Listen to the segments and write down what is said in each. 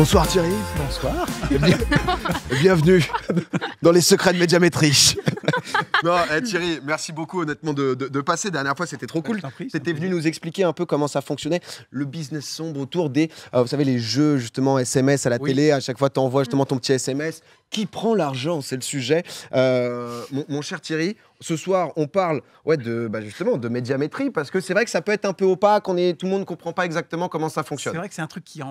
Bonsoir Thierry. Bonsoir. bienvenue dans les secrets de médiamétrie. non, eh, Thierry, merci beaucoup honnêtement de, passer. Dernière fois, c'était trop ah, cool. C'était venu nous expliquer un peu comment ça fonctionnait, le business sombre autour des, euh, vous savez, les jeux justement SMS à la télé. À chaque fois, tu envoies justement ton mm. petit SMS. Qui prend l'argent C'est le sujet. Euh, mon, cher Thierry, ce soir, on parle ouais, de, bah, justement de médiamétrie parce que c'est vrai que ça peut être un peu opaque. tout le monde ne comprend pas exactement comment ça fonctionne. C'est vrai que c'est un truc qui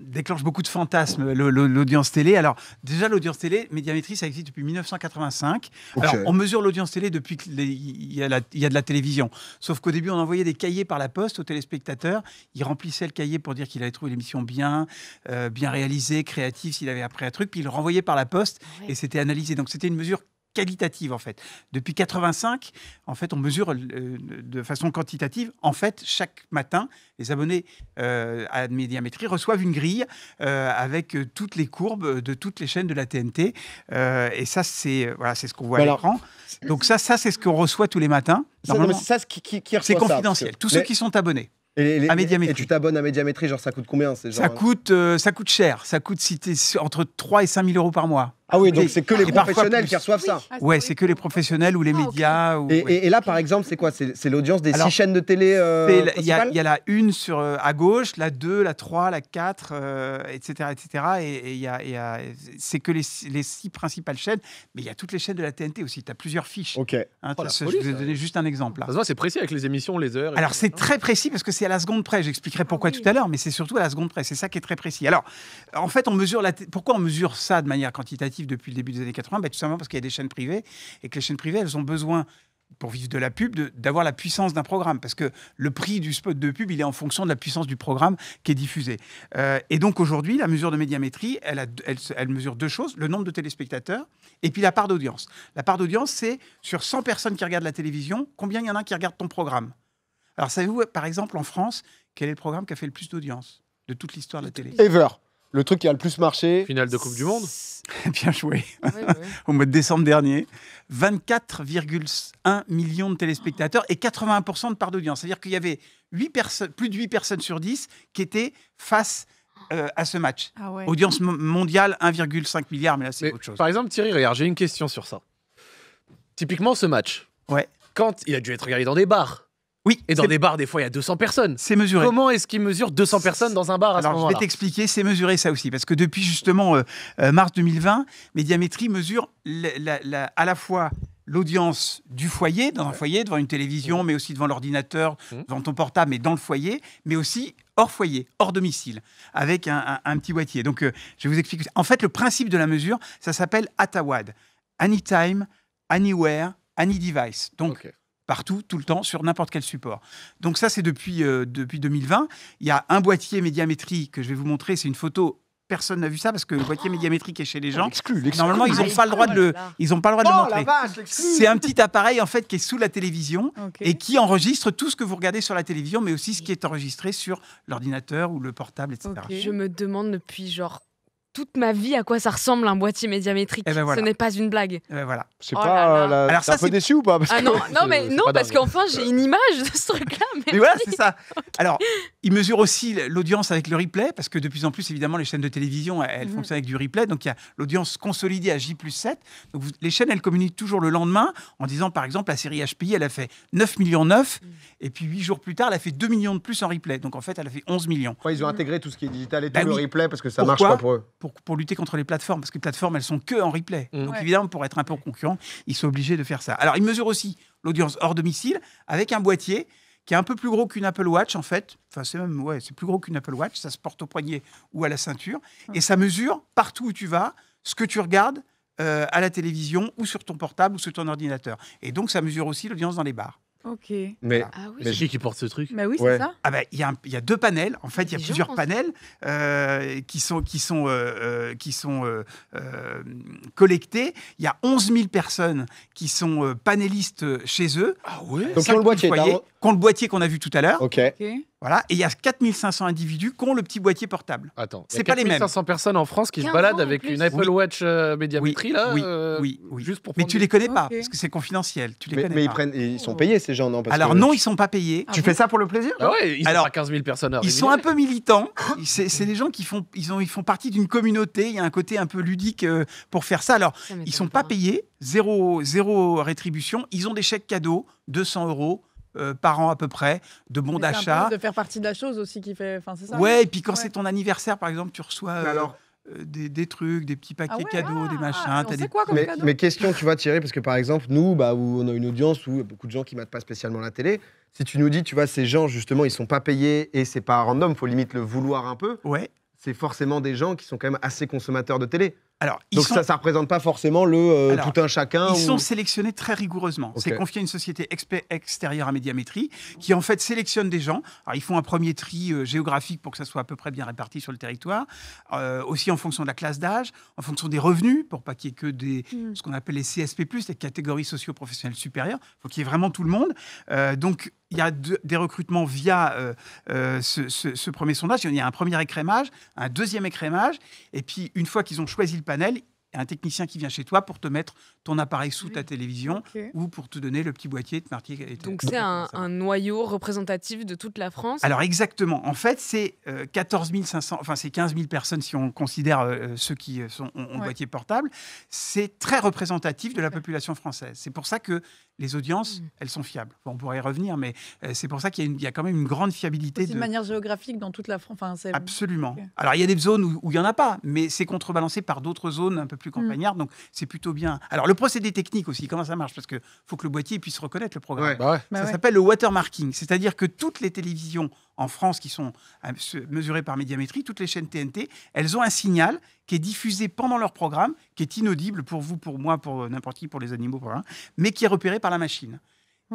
déclenche beaucoup de fantasmes, l'audience télé. Alors, déjà, l'audience télé, Médiamétrie, ça existe depuis 1985. Alors, on mesure l'audience télé depuis qu'il y, a de la télévision. Sauf qu'au début, on envoyait des cahiers par la poste aux téléspectateurs. Ils remplissaient le cahier pour dire qu'il avait trouvé l'émission bien, euh, bien réalisée, créative, s'il avait appris un truc. Puis, il le renvoyait par la poste et c'était analysé. Donc, c'était une mesure qualitative en fait. Depuis 85, en fait, on mesure euh, de façon quantitative. En fait, chaque matin, les abonnés euh, à Médiamétrie reçoivent une grille euh, avec toutes les courbes de toutes les chaînes de la TNT. et ça, c'est voilà, c'est ce qu'on voit à l'écran. Donc ça, ça c'est ce qu'on reçoit tous les matins. C'est confidentiel. tous ceux qui sont abonnés. Et, à Médiamétrie. et tu t'abonnes à Médiamétrie, genre ça coûte combien ça, coûte, ça coûte cher, ça coûte entre 3 et 5 000 euros par mois. Ah oui, donc c'est que les professionnels qui reçoivent ça. Ah, ouais, c'est que les professionnels ou les ah, médias. et, là, par exemple, c'est quoi C'est l'audience des six chaînes de télé. Euh, il y, a, a la une sur euh, à gauche, la 2, la 3, la 4, etc., etc. Et, il y a, c'est que les, six principales chaînes, mais il y a toutes les chaînes de la TNT aussi. Tu as plusieurs fiches. Ok. Hein, oh, je vais donner juste un exemple. c'est précis avec les émissions, les heures. Alors c'est très précis parce que c'est à la seconde près. J'expliquerai pourquoi ah tout à l'heure, mais c'est surtout à la seconde près. C'est ça qui est très précis. Alors, en fait, on mesure la pourquoi on mesure ça de manière quantitative depuis le début des années 80 bah, Tout simplement parce qu'il y a des chaînes privées et que les chaînes privées, elles ont besoin pour vivre de la pub, d'avoir la puissance d'un programme. Parce que le prix du spot de pub, il est en fonction de la puissance du programme qui est diffusé. Euh, et donc aujourd'hui, la mesure de médiamétrie, elle, elle, elle, mesure deux choses, le nombre de téléspectateurs et puis la part d'audience. La part d'audience, c'est sur 100 personnes qui regardent la télévision, combien il y en a qui regardent ton programme Alors savez-vous, par exemple, en France, quel est le programme qui a fait le plus d'audience de toute l'histoire de la télé Ever le truc qui a le plus marché. Finale de Coupe du Monde. Bien joué. Au mois de décembre dernier, 24,1 millions de téléspectateurs et 81% de part d'audience. C'est-à-dire qu'il y avait plus de 8 personnes sur 10 qui étaient face euh, à ce match. Ah Audience mondiale 1,5 milliard, mais là c'est autre chose. Par exemple, Thierry, regarde, j'ai une question sur ça. Typiquement ce match. Ouais. Quand il a dû être regardé dans des bars. Oui, et dans des bars, des fois, il y a 200 personnes. C'est mesuré. Comment est-ce qu'ils mesurent 200 personnes dans un bar à ce moment-là Je vais t'expliquer, c'est mesuré ça aussi. Parce que depuis justement euh, euh, mars 2020, Médiamétrie mesure à la fois l'audience du foyer, dans un foyer, devant une télévision, mais aussi devant l'ordinateur, mmh. devant ton portable, mais dans le foyer, mais aussi hors foyer, hors domicile, avec un, petit boîtier. Donc, euh, je vais vous expliquer. En fait, le principe de la mesure, ça s'appelle ATAWAD. Anytime, Anywhere, Any Device. Donc, partout, tout le temps, sur n'importe quel support. Donc ça, c'est depuis, euh, depuis 2020. Il y a un boîtier médiamétrie que je vais vous montrer, c'est une photo personne n'a vu ça parce que le boîtier oh médiamétrique est chez les gens. Ah, Exclu, Normalement, ils n'ont ah, pas le droit de le, oh ils ont pas le droit de oh, montrer. C'est un petit appareil en fait qui est sous la télévision et qui enregistre tout ce que vous regardez sur la télévision, mais aussi ce qui est enregistré sur l'ordinateur ou le portable, etc. Je me demande depuis genre toute ma vie à quoi ça ressemble un boîtier médiamétrique. Eh ben ce n'est pas une blague. Eh ben voilà. C'est oh pas. Euh, ça, un peu déçu ou pas non, ah que... non parce qu'enfin j'ai une image de ce truc-là. Mais, mais voilà, c'est ça. Alors, ils mesurent aussi l'audience avec le replay, parce que de plus en plus, évidemment, les chaînes de télévision, elles fonctionnent mhm. avec du replay. Donc, il y a l'audience consolidée à J plus 7. Donc, les chaînes, elles communiquent toujours le lendemain en disant, par exemple, la série HPI, elle a fait 9 millions 9, mhm. et puis huit jours plus tard, elle a fait 2 millions de plus en replay. Donc, en fait, elle a fait 11 millions. Ouais, ils ont mhm. intégré tout ce qui est digital et bah tout le replay, parce que ça marche pour eux. Pour, lutter contre les plateformes, parce que les plateformes, elles sont que en replay. Donc, évidemment, pour être un peu concurrent, ils sont obligés de faire ça. Alors, ils mesurent aussi l'audience hors domicile avec un boîtier qui est un peu plus gros qu'une Apple Watch en fait. Enfin, c'est même ouais, c'est plus gros qu'une Apple Watch. Ça se porte au poignet ou à la ceinture hum. et ça mesure partout où tu vas, ce que tu regardes euh, à la télévision ou sur ton portable ou sur ton ordinateur. Et donc ça mesure aussi l'audience dans les bars. Ok. Mais, ah oui, qui qui porte ce truc Mais oui, c'est ça. Ah bah, il y, a deux panels. En fait, il y a plusieurs panels euh, qui sont qui sont euh, euh, qui sont collectés. Il y a 11 000 personnes qui sont panélistes chez eux. Ah ouais. Donc le boîtier, qui le boîtier qu'on a vu tout à l'heure. Ok. Voilà, et il y a 4500 individus qui ont le petit boîtier portable. Attends, c'est pas les mêmes. 4500 personnes en France qui se baladent avec une Apple Watch euh, oui, là. Oui, euh, oui, oui, Juste pour. Mais tu les connais pas parce que c'est confidentiel. Tu les mais, ils ils sont payés ces gens non parce Alors non, ils sont pas payés. Ah, tu fais ça pour le plaisir ah ouais, ils Alors, 15 000 personnes. Ils sont un peu militants. c'est des gens qui font, ils ont, ils font partie d'une communauté. Il y a un côté un peu ludique euh, pour faire ça. Alors ils ils sont pas payés, zéro, zéro rétribution. Ils ont des chèques cadeaux, 200 euros. Euh, par an à peu près de bons d'achat. De faire partie de la chose aussi qui fait. Enfin, ça, ouais, hein. et puis quand c'est ton anniversaire, par exemple, tu reçois. Euh, alors... Euh, des, trucs, des petits paquets ah cadeaux, ah, des machins. Ah, Quoi, mais, mais, question, tu vas tirer parce que par exemple, nous, bah, où on a une audience où beaucoup de gens qui matent pas spécialement la télé, si tu nous dis, tu vois, ces gens, justement, ils ne sont pas payés et c'est pas random, faut limite le vouloir un peu. Ouais. C'est forcément des gens qui sont quand même assez consommateurs de télé. Donc ça, ça représente pas forcément le euh, tout un chacun. Ils sont sélectionnés très rigoureusement. C'est confié à une société extérieure à médiamétrie qui en fait sélectionne des gens. Alors ils font un premier tri euh, géographique pour que ça soit à peu près bien réparti sur le territoire, euh, aussi en fonction de la classe d'âge, en fonction des revenus pour pas qu'il y ait que des mm. ce qu'on appelle les CSP+, les catégories socio-professionnelles supérieures. Faut qu'il y ait vraiment tout le monde. donc il y a des recrutements via ce, premier sondage. Il y a un premier écrémage, un deuxième écrémage. Et puis, une fois qu'ils ont choisi le panel, un technicien qui vient chez toi pour te mettre ton appareil sous ta télévision ou pour te donner le petit boîtier, de marquer. Donc c'est un, noyau représentatif de toute la France Alors exactement. En fait, c'est euh, enfin c'est 15 000 personnes si on considère euh, euh, ceux qui sont, ont, boîtier portable. C'est très représentatif de la population française. C'est pour ça que les audiences, mm. elles sont fiables. on pourrait y revenir, mais c'est pour ça qu'il y, a quand même une grande fiabilité. De... manière géographique dans toute la France. Enfin, Absolument. Alors il y a des zones où, il n'y en a pas, mais c'est contrebalancé par d'autres zones un peu plus mm. campagnard, Donc, c'est plutôt bien. Alors, le procédé technique aussi, comment ça marche Parce que faut que le boîtier puisse reconnaître le programme. Bah bah ça s'appelle le watermarking. C'est-à-dire que toutes les télévisions en France qui sont euh, mesurées par médiamétrie, toutes les chaînes TNT, elles ont un signal qui est diffusé pendant leur programme, qui est inaudible pour vous, pour moi, pour euh, n'importe qui, pour les animaux, mais qui est repéré par la machine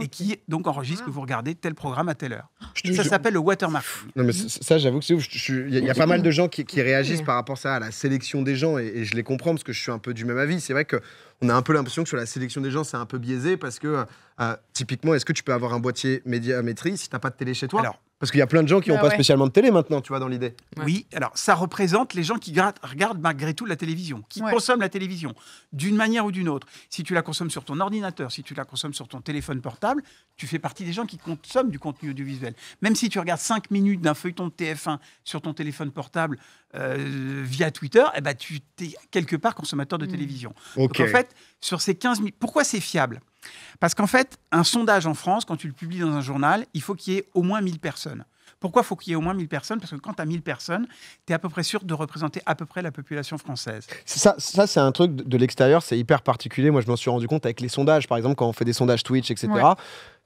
et qui donc enregistre que vous regardez tel programme à telle heure. ça s'appelle le watermark. Non, mais ça, j'avoue que c'est ouf. Il y, a pas mal de gens qui, réagissent par rapport à ça, à la sélection des gens, et, je les comprends parce que je suis un peu du même avis. C'est vrai que on a un peu l'impression que sur la sélection des gens, c'est un peu biaisé parce que euh, typiquement, est-ce que tu peux avoir un boîtier médiamétrie si t'as pas de télé chez toi parce qu'il y a plein de gens qui n'ont bah pas spécialement de télé maintenant, tu vois, dans l'idée. Oui, alors ça représente les gens qui regardent malgré tout la télévision, qui consomment la télévision, d'une manière ou d'une autre. Si tu la consommes sur ton ordinateur, si tu la consommes sur ton téléphone portable, tu fais partie des gens qui consomment du contenu audiovisuel. Même si tu regardes 5 minutes d'un feuilleton de TF1 sur ton téléphone portable euh, via Twitter, eh ben, tu es quelque part consommateur de hmm. télévision. Donc, en fait, sur ces 15 minutes, Pourquoi c'est fiable parce qu'en fait, un sondage en France, quand tu le publies dans un journal, il faut qu'il y ait au moins 1000 personnes. Pourquoi faut qu'il y ait au moins 1000 personnes Parce que quand tu as 1000 personnes, tu es à peu près sûr de représenter à peu près la population française. Ça, ça c'est un truc de l'extérieur, c'est hyper particulier. Moi, je m'en suis rendu compte avec les sondages, par exemple, quand on fait des sondages Twitch, etc.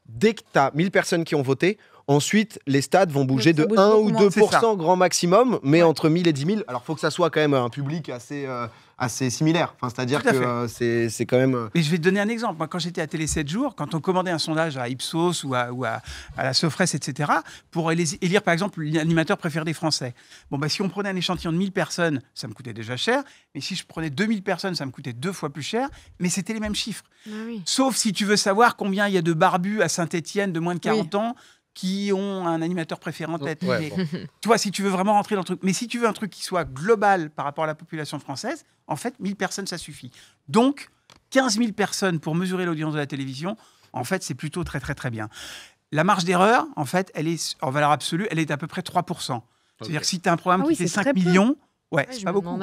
Dès que tu as 1000 personnes qui ont voté, Ensuite, les stades vont bouger de 1 ou 2 grand maximum, mais entre 1000 et 10 000. Alors, il faut que ça soit quand même un public assez euh, assez similaire. Enfin, C'est-à-dire que euh, c'est, quand même. Euh, Mais je vais te donner un exemple. Moi, quand j'étais à Télé 7 jours, quand on commandait un sondage à Ipsos ou à, ou à, la Sofres, etc., pour élire, par exemple, l'animateur préféré des Français, bon, bah, si on prenait un échantillon de 1000 personnes, ça me coûtait déjà cher. Mais si je prenais 2000 personnes, ça me coûtait deux fois plus cher. Mais c'était les mêmes chiffres. Ah oui. Sauf si tu veux savoir combien il y a de barbus à Saint-Etienne de moins de 40 ans qui ont un animateur préféré en tête. tu vois, si tu veux vraiment rentrer dans le truc. Mais si tu veux un truc qui soit global par rapport à la population française, en fait, 1000 personnes, ça suffit. Donc, 15 000 personnes pour mesurer l'audience de la télévision, en fait, c'est plutôt très, très, très bien. La marge d'erreur, en fait, elle est en valeur absolue, elle est à peu près 3 C'est-à-dire que si tu as un programme ah qui fait 5 millions, ouais, c'est pas beaucoup.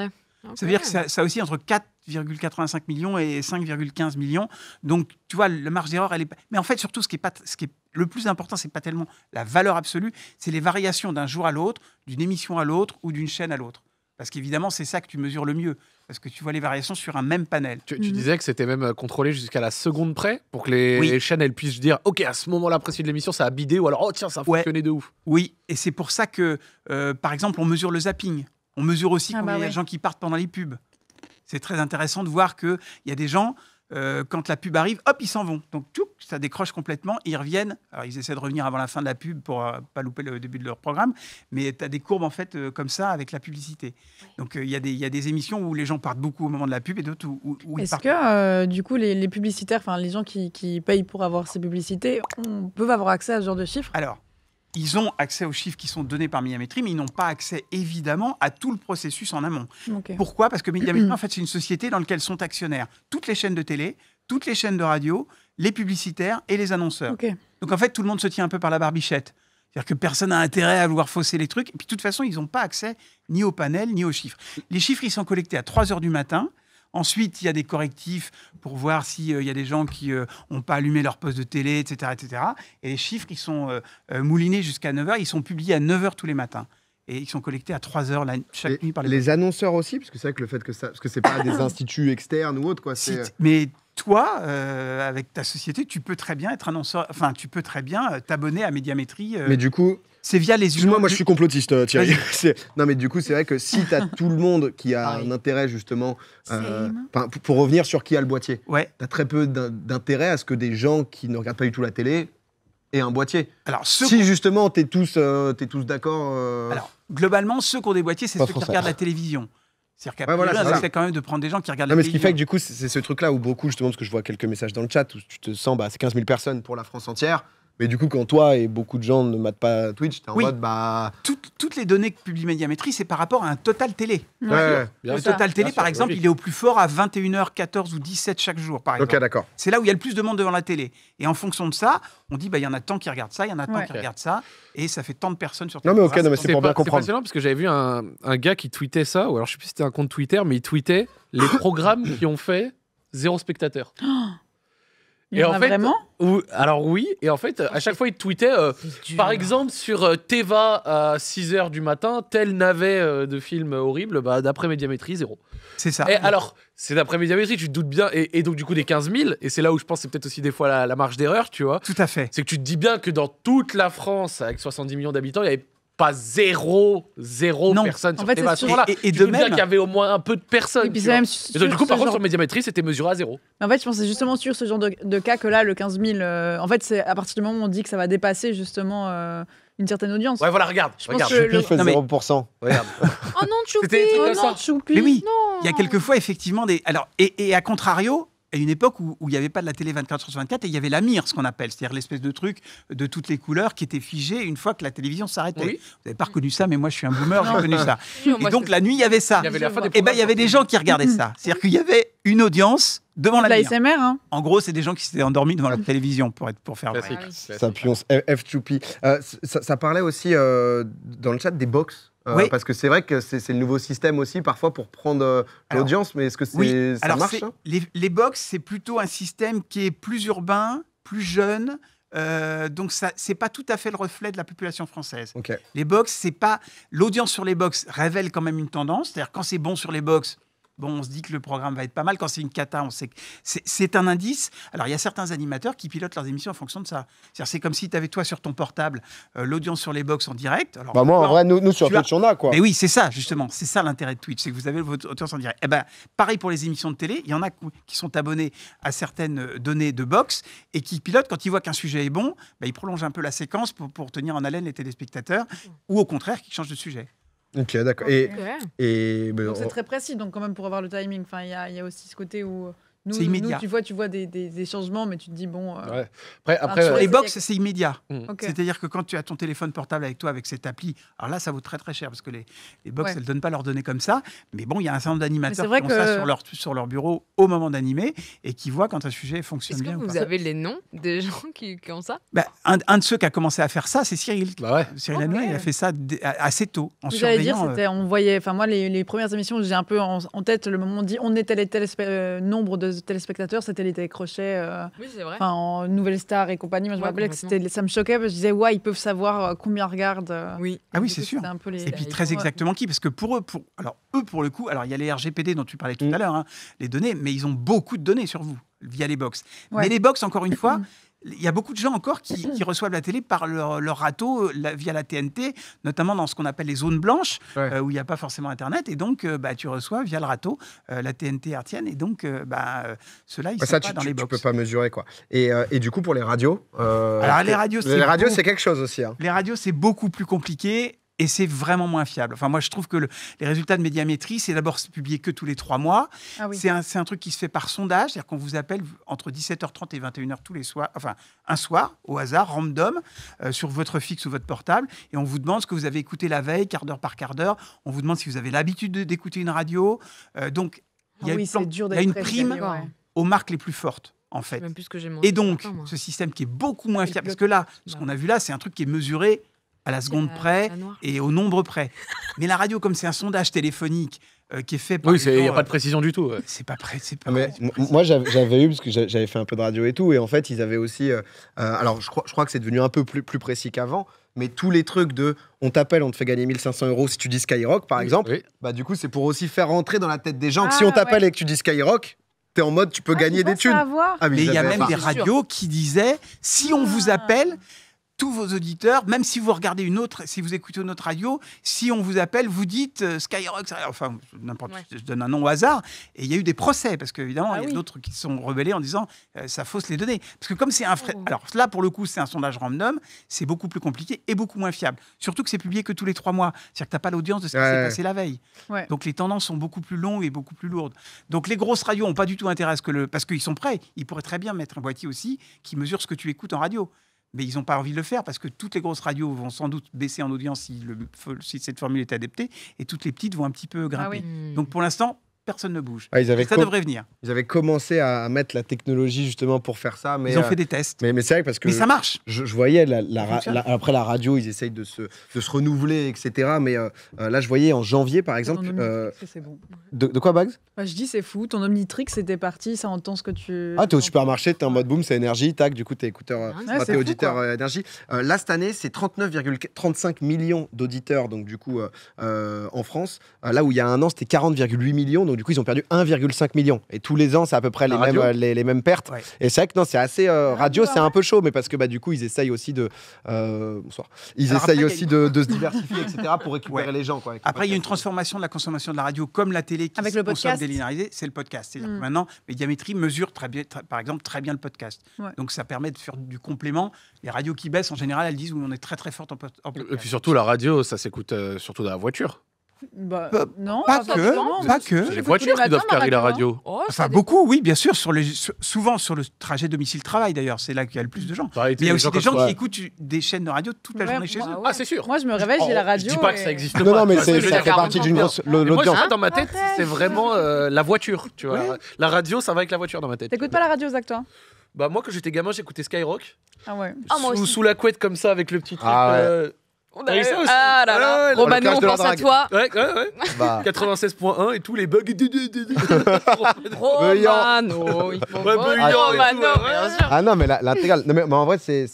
Ça veut dire que ça, ça aussi entre 4,85 millions et 5,15 millions. Donc, tu vois, la marge d'erreur, elle est. Mais en fait, surtout, ce qui est, pas, ce qui est le plus important, c'est pas tellement la valeur absolue, c'est les variations d'un jour à l'autre, d'une émission à l'autre ou d'une chaîne à l'autre. Parce qu'évidemment, c'est ça que tu mesures le mieux parce que tu vois les variations sur un même panel. Tu, mhm. disais que c'était même euh, contrôlé jusqu'à la seconde près pour que les, chaînes puissent dire ok à ce moment-là précis de l'émission ça a bidé ou alors oh tiens ça a fonctionné de ouf. Oui et c'est pour ça que euh, par exemple on mesure le zapping, on mesure aussi combien ah bah il y a de gens qui partent pendant les pubs. C'est très intéressant de voir que il y a des gens euh, quand la pub arrive, hop, ils s'en vont. Donc, tout, ça décroche complètement. Ils reviennent. Alors, ils essaient de revenir avant la fin de la pub pour ne euh, pas louper le début de leur programme. Mais tu as des courbes, en fait, euh, comme ça, avec la publicité. Donc, il y, a des émissions où les gens partent beaucoup au moment de la pub et d'autres où, où, ils partent. Est-ce que, du coup, les, publicitaires, enfin, les gens qui, payent pour avoir ces publicités, on peuvent avoir accès à ce genre de chiffres Alors, ils ont accès aux chiffres qui sont donnés par Médiamétrie, mais ils n'ont pas accès évidemment à tout le processus en amont. Pourquoi Parce que Médiamétrie, en fait, c'est une société dans laquelle sont actionnaires toutes les chaînes de télé, toutes les chaînes de radio, les publicitaires et les annonceurs. Donc en fait, tout le monde se tient un peu par la barbichette. C'est-à-dire que personne n'a intérêt à vouloir fausser les trucs. Et puis de toute façon, ils n'ont pas accès ni au panel, ni aux chiffres. Les chiffres, ils sont collectés à 3 h du matin. Ensuite, il y a des correctifs pour voir s'il euh, y a des gens qui n'ont euh, pas allumé leur poste de télé, etc. etc. Et les chiffres, ils sont euh, moulinés jusqu'à 9h. Ils sont publiés à 9h tous les matins et ils sont collectés à 3 h chaque nuit par les, les annonceurs aussi parce que c'est vrai que le fait que ça parce que c'est pas des instituts externes ou autres quoi mais toi, avec ta société, tu peux très bien être annonceur. Enfin, tu peux très bien t'abonner à Médiamétrie. Mais du coup, c'est via les Excuse-moi, moi je suis complotiste, euh, Thierry. non, mais du coup, c'est vrai que si tu as tout le monde qui a un intérêt, justement, euh, pour revenir sur qui a le boîtier, ouais. tu as très peu d'intérêt à ce que des gens qui ne regardent pas du tout la télé aient un boîtier. Alors, si justement, tu tous, euh, tous d'accord. Alors, globalement, ceux qui ont des boîtiers, c'est ceux qui regardent la télévision. C'est-à-dire qu'après, c'est quand même de prendre des gens qui regardent non, mais Ce qui fait que du coup, c'est ce truc-là où beaucoup, justement, parce que je vois quelques messages dans le chat, où tu te sens, bah, c'est 15 000 personnes pour la France entière. Mais du coup, quand toi et beaucoup de gens ne matent pas Twitch, t'es en mode bah. toutes les données que publie Médiamétrie, c'est par rapport à un total télé. le total télé, par exemple, il est au plus fort à 21h14 ou 17 chaque jour, par exemple. d'accord. C'est là où il y a le plus de monde devant la télé. Et en fonction de ça, on dit bah il y en a tant qui regardent ça, il y en a tant qui regardent ça, et ça fait tant de personnes sur. Non mais ok, non, mais c'est pour bien comprendre. C'est parce que j'avais vu un, gars qui tweetait ça, ou alors je sais plus si c'était un compte Twitter, mais il tweetait les programmes qui ont fait zéro spectateur. Oh en, ah, fait, vraiment Alors oui, et en fait, à chaque fois, il tweetait, euh, par exemple, sur euh, Teva à 6h du matin, tel navet euh, de films horrible, bah, d'après Médiamétrie, zéro. C'est ça. Et alors, c'est d'après Médiamétrie, tu te doutes bien, et, donc du coup des 15 000, et c'est là où je pense c'est peut-être aussi des fois la, marge d'erreur, tu vois. Tout à fait. C'est que tu te dis bien que dans toute la France, avec 70 millions d'habitants, il y avait pas zéro, zéro personne sur fait, Et, de même, qu'il y avait au moins un peu de personnes. Et même et donc, du coup, par contre, sur médiamétrie, c'était mesuré à zéro. Mais en fait, je pensais justement sur ce genre de, de cas que là, le 15 000, euh, en fait, c'est à partir du moment où on dit que ça va dépasser justement. Euh, une certaine audience. Ouais, voilà, regarde. Je regarde. Pense fait 0%. Regarde. oh non, Choupi. non, Mais oui, il y a quelquefois effectivement des. Alors, et, et à contrario, à une époque où, il n'y avait pas de la télé 24 sur 24 et il y avait la mire, ce qu'on appelle, c'est-à-dire l'espèce de truc de toutes les couleurs qui était figé une fois que la télévision s'arrêtait. Vous n'avez pas reconnu ça, mais moi je suis un boomer, j'ai reconnu ça. et donc la nuit, il y avait ça. Il y avait et eh ben, il y avait des gens qui regardaient ça. C'est-à-dire qu'il y avait une audience devant la, la hein. En gros, c'est des gens qui s'étaient endormis devant la télévision pour, être, pour faire vrai. Euh, ça F2P. ça, parlait aussi euh, dans le chat des box euh, parce que c'est vrai que c'est le nouveau système aussi, parfois, pour prendre euh, l'audience, mais est-ce que ça Alors, marche hein les, box, c'est plutôt un système qui est plus urbain, plus jeune, euh, donc ça c'est pas tout à fait le reflet de la population française. Les box c'est pas l'audience sur les box révèle quand même une tendance, c'est-à-dire quand c'est bon sur les box, Bon, on se dit que le programme va être pas mal. Quand c'est une cata, on sait que c'est un indice. Alors, il y a certains animateurs qui pilotent leurs émissions en fonction de ça. C'est comme si tu avais, toi, sur ton portable, euh, l'audience sur les box en direct. Alors, bah moi, en vrai, nous, sur Twitch, on a quoi. Mais oui, c'est ça, justement. C'est ça l'intérêt de Twitch, c'est que vous avez votre audience en direct. Eh ben, pareil pour les émissions de télé. Il y en a qui sont abonnés à certaines euh, données de box et qui pilotent quand ils voient qu'un sujet est bon, ben, ils prolongent un peu la séquence pour, pour tenir en haleine les téléspectateurs ou au contraire, qui changent de sujet. Ok, d'accord. Et, C'est très précis, donc quand même pour avoir le timing. il y a aussi ce côté où c'est immédiat. tu vois, tu vois des, changements, mais tu te dis bon. Euh, après, sur euh, les box, c'est immédiat. Mm. C'est-à-dire que quand tu as ton téléphone portable avec toi, avec cette appli, alors là, ça vaut très très cher parce que les, les box, elles ne donnent pas leurs données comme ça. Mais bon, il y a un certain nombre d'animateurs qui ont ça sur leur, sur leur bureau au moment d'animer et qui voient quand un sujet fonctionne bien. Est-ce que vous avez les noms des gens qui, ont ça bah, un, de ceux qui a commencé à faire ça, c'est Cyril. Bah Cyril okay. Ah il a fait ça assez tôt en surveillant. Dire, euh, c'était on voyait, enfin moi, les, premières émissions, j'ai un peu en, tête le moment où on dit on est tel et tel nombre de téléspectateurs, c'était les télécrochets. Euh, en Nouvelle Star et compagnie. Moi, je me rappelais que ça me choquait parce que je disais, ouais, ils peuvent savoir euh, combien regardent. Euh, oui, ah oui, c'est sûr. Et puis très exactement qui Parce que pour eux, pour... alors eux, pour le coup, alors il y a les RGPD dont tu parlais tout mm. à l'heure, hein, les données, mais ils ont beaucoup de données sur vous via les box. Mais les box, encore une fois, il y a beaucoup de gens encore qui, qui reçoivent la télé par leur, leur râteau euh, via la TNT, notamment dans ce qu'on appelle les zones blanches, euh, où il n'y a pas forcément Internet. Et donc, euh, bah, tu reçois via le râteau la TNT artienne. Et donc, bah, ceux-là, ils sont ça, pas tu, dans les box. peux pas mesurer, quoi. Et, du coup, pour les radios... Alors, les radios, les radios, c'est quelque chose aussi. Hein. Les radios, c'est beaucoup plus compliqué et c'est vraiment moins fiable. Enfin, moi, je trouve que les résultats de médiamétrie, c'est d'abord publié que tous les trois mois. Ah c'est un, truc qui se fait par sondage, c'est-à-dire qu'on vous appelle entre 17h30 et 21h tous les soirs, enfin, un soir, au hasard, random, euh, sur votre fixe ou votre portable, et on vous demande ce que vous avez écouté la veille, quart d'heure par quart d'heure. On vous demande si vous avez l'habitude d'écouter une radio. Euh, donc, il y a, ah une prime aux marques les plus fortes en fait. et donc, ce système qui est beaucoup moins fiable, parce que là, ce qu'on a vu là, c'est un truc qui est mesuré à la seconde près et au nombre près. Mais la radio, comme c'est un sondage téléphonique euh, qui est fait par. Oui, il n'y a pas de euh, précision du tout. C'est pas prêt. Pas ah, Mais moi, j'avais eu, parce que j'avais fait un peu de radio et tout, et en fait, ils avaient aussi. Euh, alors, je crois, je crois que c'est devenu un peu plus, précis qu'avant mais tous les trucs de on t'appelle, on te fait gagner 1500 euros si tu dis Skyrock, par exemple, bah du coup, c'est pour aussi faire rentrer dans la tête des gens que ah, si on t'appelle et que tu dis Skyrock, tu es en mode tu peux ah, gagner des thunes. mais il y a même des radios qui disaient si on vous appelle, tous vos auditeurs, même si vous regardez une autre, si vous écoutez une autre radio, si on vous appelle, vous dites euh, Skyrock, enfin, n'importe, je donne un nom au hasard. Et il y a eu des procès, parce qu'évidemment, évidemment ah il y a d'autres qui sont rebellés en disant euh, ça fausse les données. Parce que comme c'est un oh. Alors là, pour le coup, c'est un sondage random, c'est beaucoup plus compliqué et beaucoup moins fiable. Surtout que c'est publié que tous les trois mois. C'est-à-dire que tu n'as pas l'audience de ce qui s'est passé la veille. Donc les tendances sont beaucoup plus longues et beaucoup plus lourdes. Donc les grosses radios n'ont pas du tout intérêt à ce que le. Parce qu'ils sont prêts. Ils pourraient très bien mettre un boîtier aussi qui mesure ce que tu écoutes en radio mais ils n'ont pas envie de le faire parce que toutes les grosses radios vont sans doute baisser en audience si, cette formule est adaptée et toutes les petites vont un petit peu ah grimper. Hmm. Donc pour l'instant, personne ne bouge. Ah, ça devrait venir. Ils avaient commencé à mettre la technologie justement pour faire ça. Mais ils ont euh, fait des tests. Mais, c'est vrai parce que. ça marche. Je, voyais après la radio, ils essayent de se, de se renouveler, etc. Mais euh, euh, là, je voyais en janvier, par exemple. De, quoi, Bags bah, Je dis, c'est fou. Ton Omnitrix, c'était parti. Ça entend ce que tu. Ah, t'es au supermarché, es en mode boom, c'est énergie. Tac, du coup, t'es écouteur, ah, t'es auditeur énergie. là, cette année, c'est 39,35 millions d'auditeurs, donc du coup, en France. là où il y a un an, c'était 40,8 millions. Donc, du coup ils ont perdu 1,5 million. Et tous les ans, c'est à peu près euh, les mêmes, pertes. Et c'est vrai que non, c'est assez euh, ah, radio, c'est un peu chaud, mais parce que bah, du coup ils essayent aussi de euh, bonsoir, ils essayent aussi de, se diversifier, etc. pour récupérer les gens. après, il y a une transformation de la consommation de la radio comme la télé qui avec le consomme délinéarisée, c'est le podcast. C'est-à-dire mm. maintenant, Médiamétrie mesure très bien, par exemple très bien le podcast. Donc ça permet de faire du complément. Les radios qui baissent en général, elles disent où on est très très fort en, podcast. Et puis surtout la radio, ça s'écoute surtout dans la voiture. Bah, non, pas, que, pas que. Les voitures qui doivent carrer la radio. Oh, enfin, beaucoup, oui, bien sûr, sur souvent sur le trajet domicile-travail d'ailleurs, c'est là qu'il y a le plus de gens. Mais il y a aussi des gens qui écoutent des chaînes de radio toute la journée chez bah eux. Ah, c'est sûr. Moi, je me réveille, j'ai la radio. Oh, je dis pas que ça existe Non, non, mais ça fait partie d'une grosse. Moi, dans ma tête, ah, c'est vraiment euh, la voiture, tu vois. La radio, ça va avec la voiture dans ma tête. T'écoutes pas la radio, Zach, toi bah moi quand j'étais gamin j'écoutais Skyrock. Ah ouais. sous, ah, la couette comme ça avec le petit ah truc. Ah ouais. Euh, on ah, a eu ça aussi. Ah on pense à toi. 96.1 bah. et tous les bugs. Romano, Romano, ah non, mais l'intégrale. mais, en vrai, c'est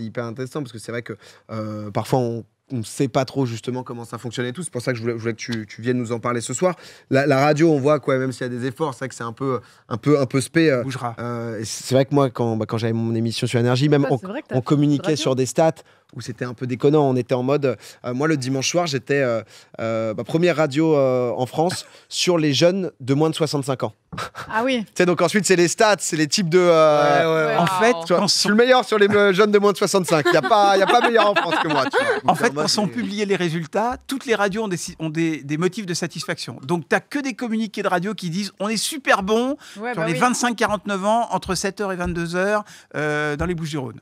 hyper intéressant parce que c'est vrai que euh, parfois on. ne sait pas trop justement comment ça fonctionne et tout. C'est pour ça que je voulais, que tu, viennes nous en parler ce soir. La, radio, on voit quoi, même s'il y a des efforts, c'est vrai que c'est un peu, un peu, un peu spé. Euh, euh, c'est vrai que moi, bah, quand, j'avais mon émission sur énergie, même ah, on, communiquait sur des stats, où c'était un peu déconnant. On était en mode, euh, moi le dimanche soir, j'étais euh, euh, bah, première radio en France sur les jeunes de moins de 65 ans. Ah oui. tu sais, donc ensuite, c'est les stats, c'est les types de. en fait, tu je suis le meilleur sur les jeunes de moins de 65. Il n'y a, pas, pas meilleur en France que moi. En fait, quand sont publiés les résultats, toutes les radios ont des, ont des, motifs de satisfaction. Donc, tu n'as que des communiqués de radio qui disent on est super bon ouais, bah les 25-49 ans, entre 7h et 22h, dans les Bouches-du-Rhône.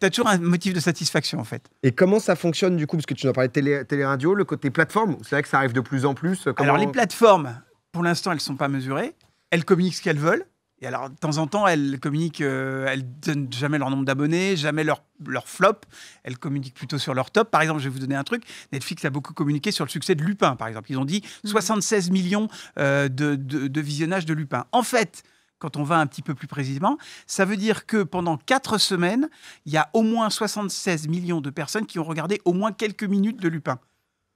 tu toujours un motif de satisfaction, en fait. Et comment ça fonctionne, du coup Parce que tu nous as parlé de télé, télé radio, le côté plateforme, c'est vrai que ça arrive de plus en plus. Euh, alors, les plateformes, pour l'instant, elles ne sont pas mesurées. Elles communiquent ce qu'elles veulent. Et alors, de temps en temps, elles communiquent, euh, elles donnent jamais leur nombre d'abonnés, jamais leur, leur flop. Elles communiquent plutôt sur leur top. Par exemple, je vais vous donner un truc. Netflix a beaucoup communiqué sur le succès de Lupin, par exemple. Ils ont dit 76 mhm. millions euh, de, de, de visionnages de Lupin. En fait, quand on va un petit peu plus précisément, ça veut dire que pendant quatre semaines, il y a au moins 76 millions de personnes qui ont regardé au moins quelques minutes de Lupin.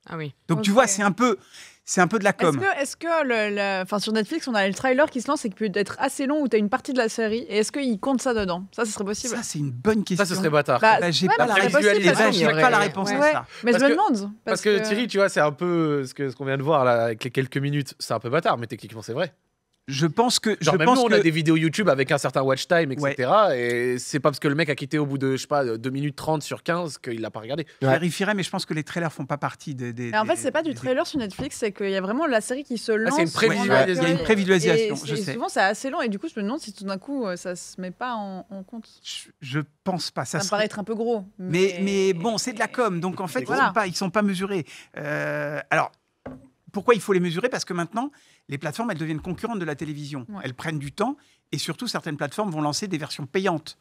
Ah oui. Donc tu vois, c'est un peu, c'est un peu de la com. Est-ce que, sur Netflix, on a le trailer qui se lance et qui peut être assez long où tu as une partie de la série Et est-ce qu'il compte ça dedans Ça, ce serait possible Ça, c'est une bonne question. Ça, ce serait bâtard. Bah, bah, j'ai pas, la, réponse ça. Mais je me demande. Parce, que, Thierry, tu vois, c'est un peu ce qu'on ce qu'on vient de voir là, avec les quelques minutes. C'est un peu bâtard, mais techniquement, c'est vrai je pense que. même on a des vidéos YouTube avec un certain watch time, etc. Et c'est pas parce que le mec a quitté au bout de, je sais pas, 2 minutes 30 sur 15 qu'il l'a pas regardé. Je vérifierai, mais je pense que les trailers font pas partie des. en fait, fait, c'est pas du trailer sur Netflix, c'est qu'il y a vraiment la série qui se ah, lance. une prévisualisation. Il y a une prévisualisation, je et Souvent, c'est assez long. et du coup, je me demande si tout d'un coup, euh, ça se met pas en, compte. Je, ne pense pas. Ça, ça paraît être un peu gros. Mais, mais, bon, c'est de la com, donc en fait, ils, voilà. sont pas, ils sont pas mesurés. Euh, alors, pourquoi il faut les mesurer Parce que maintenant, les plateformes, elles deviennent concurrentes de la télévision. Elles prennent du temps et surtout, certaines plateformes vont lancer des versions payantes.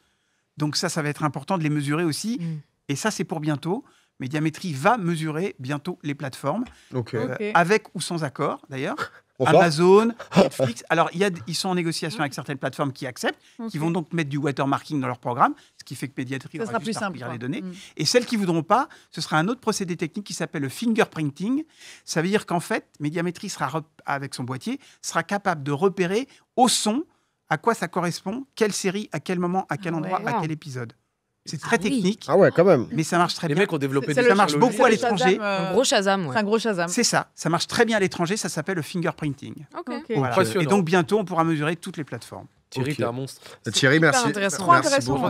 Donc ça, ça va être important de les mesurer aussi. Mm. Et ça, c'est pour bientôt. Mais Diamétrie va mesurer bientôt les plateformes, euh, avec ou sans accord d'ailleurs. Amazon, Netflix. Alors, y a, ils sont en négociation avec certaines plateformes qui acceptent, qui vont donc mettre du watermarking dans leur programme qui fait que pédiatrie aura sera plus les données. Mm. Et celles qui voudront pas, ce sera un autre procédé technique qui s'appelle le fingerprinting. Ça veut dire qu'en fait, Médiamétrie sera avec son boîtier sera capable de repérer au son à quoi ça correspond, quelle série, à quel moment, à quel ah endroit, à quel épisode. C'est ah très technique. Ah ouais, quand même. Mais ça marche très bien. Les mecs ont développé des Ça marche beaucoup à l'étranger. Euh, un gros Shazam, ouais. C'est un gros Shazam. C'est ça. Ça marche très bien à l'étranger. Ça s'appelle le fingerprinting. Ok. Et donc bientôt, on pourra mesurer toutes les plateformes. Thierry, tu t'es un monstre. Euh, Thierry, merci. merci beaucoup.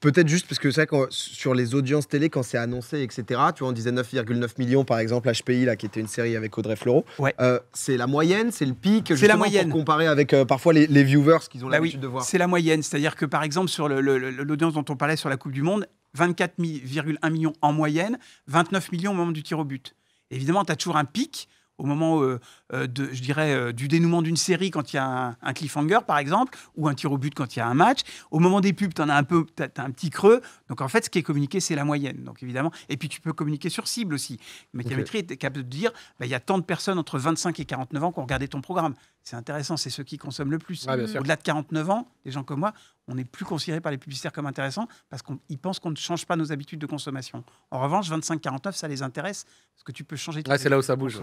Peut-être juste parce que ça, quand, euh, sur les audiences télé, quand c'est annoncé, etc. Tu vois, on disait 9,9 millions par exemple HPI là, qui était une série avec Audrey Fleurot. Ouais. Euh, c'est la moyenne, c'est le pic. C'est la moyenne. Pour comparer avec parfois les, les viewers qu'ils ont bah l'habitude de voir. C'est la moyenne, c'est-à-dire que par exemple sur l'audience dont on parlait sur la Coupe du Monde, 24,1 millions en moyenne, 29 millions au moment du tir au but. Évidemment, tu as toujours un pic au moment euh, euh, de, je dirais, euh, du dénouement d'une série quand il y a un, cliffhanger, par exemple, ou un tir au but quand il y a un match. Au moment des pubs, tu en as un peu, un petit creux. Donc en fait, ce qui est communiqué, c'est la moyenne. Donc évidemment, et puis tu peux communiquer sur cible aussi. La médiamétrie est capable de dire, bah, il y a tant de personnes entre 25 et 49 ans qui ont regardé ton programme c'est intéressant, c'est ceux qui consomment le plus. Au-delà de 49 ans, des gens comme moi, on n'est plus considéré par les publicitaires comme intéressant parce qu'ils pensent qu'on ne change pas nos habitudes de consommation. En revanche, 25-49, ça les intéresse parce que tu peux changer. Ah, c'est là où ça bouge.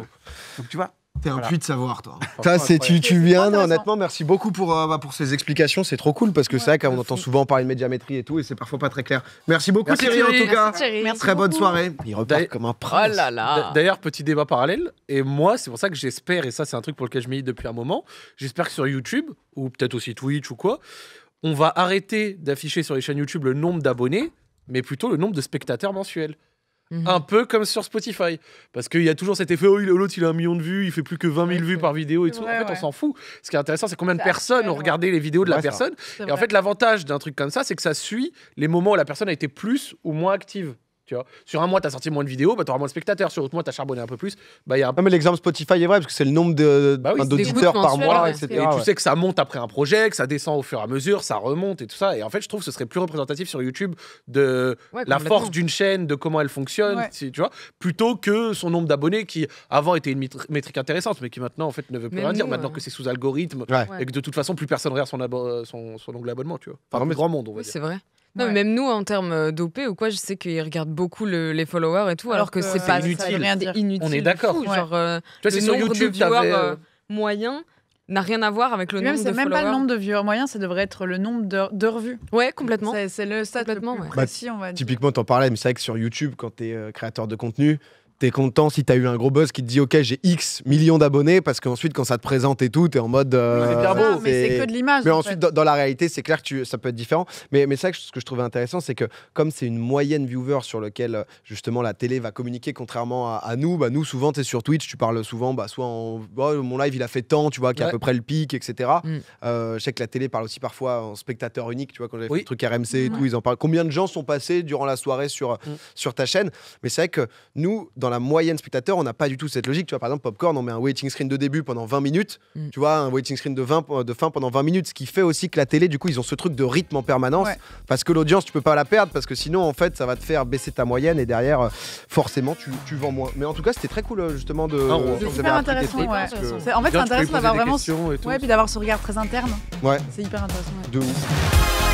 Donc tu vois, T'es un puits de savoir, toi. Ça, c'est tu, viens. honnêtement, merci beaucoup pour, euh, bah, pour ces explications. C'est trop cool parce que c'est vrai qu'on entend souvent parler de médiamétrie et tout, et c'est parfois pas très clair. Merci beaucoup, Thierry, en tout cas. très bonne soirée. Il repart comme un prince. Oh d'ailleurs, petit débat parallèle. Et moi, c'est pour ça que j'espère, et ça, c'est un truc pour lequel je milite depuis un moment, j'espère que sur YouTube, ou peut-être aussi Twitch ou quoi, on va arrêter d'afficher sur les chaînes YouTube le nombre d'abonnés, mais plutôt le nombre de spectateurs mensuels. Mhm. Un peu comme sur Spotify. Parce qu'il y a toujours cet effet, oh, oh l'autre il a un million de vues, il fait plus que 20 000 vues par vidéo et tout. en fait, on s'en fout. Ce qui est intéressant, c'est combien de personnes ont regardé les vidéos de la personne. Et en fait, l'avantage d'un truc comme ça, c'est que ça suit les moments où la personne a été plus ou moins active. Tu vois sur un mois, tu as sorti moins de vidéos, bah, tu auras moins de spectateurs. Sur l'autre mois, tu as charbonné un peu plus. Bah, y a mais l'exemple Spotify est vrai, parce que c'est le nombre bah d'auditeurs par mois, Et tu sais que ça monte après un projet, que ça descend au fur et à mesure, ça remonte et tout ça. Et en fait, je trouve que ce serait plus représentatif sur YouTube de la force d'une chaîne, de comment elle fonctionne, tu vois, plutôt que son nombre d'abonnés qui, avant, était une métrique intéressante, mais qui maintenant, en fait, ne veut plus rien dire. Maintenant que euh, c'est sous algorithme et que de toute façon, plus personne regarde son, euh, son, son, onglet abonnement, tu vois. Enfin, non, grand monde, on va oui, c'est vrai même nous, en termes euh, d'OP ou quoi, je sais qu'ils regardent beaucoup les followers et tout, alors, que, c'est pas inutile. On est d'accord. Genre, euh, tu le nombre de viewers euh, moyens moyen n'a rien à voir avec le nombre de même C'est même pas le nombre de viewers moyens, ça devrait être le nombre de, revues. Ouais, complètement. C'est le stade le précis, bah, on va dire. Typiquement, t'en parlais, mais c'est vrai que sur YouTube, quand t'es es créateur de contenu, t'es content si t'as eu un gros buzz qui te dit ok j'ai X millions d'abonnés parce qu'ensuite quand ça te présente et tout t'es en mode euh, c'est beau ah, mais c'est que de l'image mais ensuite dans, la réalité c'est clair que tu, ça peut être différent mais, mais ça ce que je trouvais intéressant c'est que comme c'est une moyenne viewer sur lequel justement la télé va communiquer contrairement à, nous bah nous souvent t'es sur Twitch tu parles souvent bah soit en oh, mon live il a fait tant tu vois qu'à à peu près le pic etc mm. euh, je sais que la télé parle aussi parfois en spectateur unique tu vois quand j'ai fait le truc RMC et mm. tout ils en parlent combien de gens sont passés durant la soirée sur, mm. sur ta chaîne mais c'est vrai que nous dans la moyenne spectateur, on n'a pas du tout cette logique. Tu vois, par exemple, Popcorn, on met un waiting screen de début pendant 20 minutes, mm. tu vois, un waiting screen de, 20, de fin pendant 20 minutes, ce qui fait aussi que la télé, du coup, ils ont ce truc de rythme en permanence. Parce que l'audience, tu peux pas la perdre, parce que sinon, en fait, ça va te faire baisser ta moyenne et derrière, euh, forcément, tu, vends moins. Mais en tout cas, c'était très cool, euh, justement, de. Ah, euh, c'est hyper intéressant, En fait, c'est intéressant d'avoir vraiment. Ce... puis d'avoir ce regard très interne. Ouais. C'est hyper intéressant. De ouf.